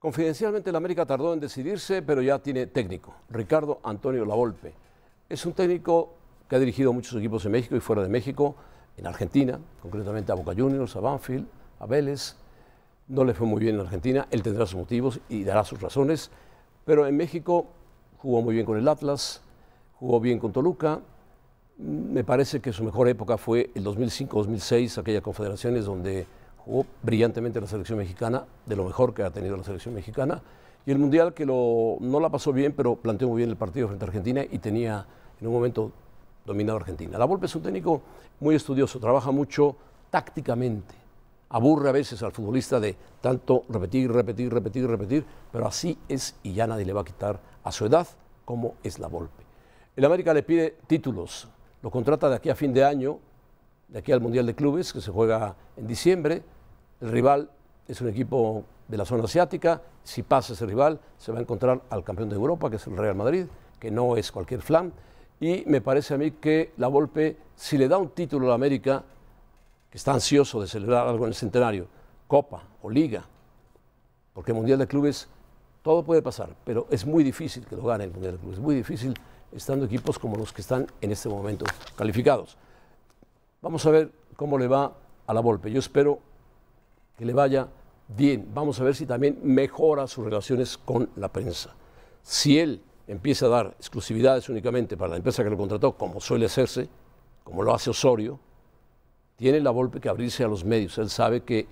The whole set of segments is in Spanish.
Confidencialmente, el América tardó en decidirse, pero ya tiene técnico, Ricardo Antonio Lavolpe. Es un técnico que ha dirigido muchos equipos en México y fuera de México, en Argentina, concretamente a Boca Juniors, a Banfield, a Vélez. No le fue muy bien en Argentina, él tendrá sus motivos y dará sus razones, pero en México jugó muy bien con el Atlas, jugó bien con Toluca. Mm, me parece que su mejor época fue el 2005-2006, aquellas confederaciones donde jugó brillantemente la selección mexicana, de lo mejor que ha tenido la selección mexicana. Y el Mundial que no la pasó bien, pero planteó muy bien el partido frente a Argentina y tenía en un momento dominado a Argentina. La Volpe es un técnico muy estudioso, trabaja mucho tácticamente. Aburre a veces al futbolista de tanto repetir, repetir, repetir, repetir, pero así es y ya nadie le va a quitar a su edad como es la Volpe. El América le pide títulos, lo contrata de aquí a fin de año, de aquí al Mundial de Clubes, que se juega en diciembre, el rival es un equipo de la zona asiática. Si pasa ese rival, se va a encontrar al campeón de Europa, que es el Real Madrid, que no es cualquier flan. Y me parece a mí que la Volpe, si le da un título a la América, que está ansioso de celebrar algo en el centenario, Copa o Liga, porque Mundial de Clubes todo puede pasar, pero es muy difícil que lo gane el Mundial de Clubes, es muy difícil estando equipos como los que están en este momento calificados. Vamos a ver cómo le va a la Volpe. Yo espero que le vaya bien. Vamos a ver si también mejora sus relaciones con la prensa. Si él empieza a dar exclusividades únicamente para la empresa que lo contrató, como suele hacerse, como lo hace Osorio, tiene la Volpe que abrirse a los medios. Él sabe que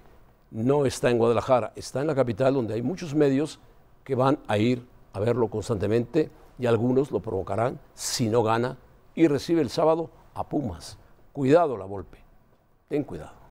no está en Guadalajara, está en la capital donde hay muchos medios que van a ir a verlo constantemente y algunos lo provocarán si no gana y recibe el sábado a Pumas. Cuidado la Volpe, ten cuidado.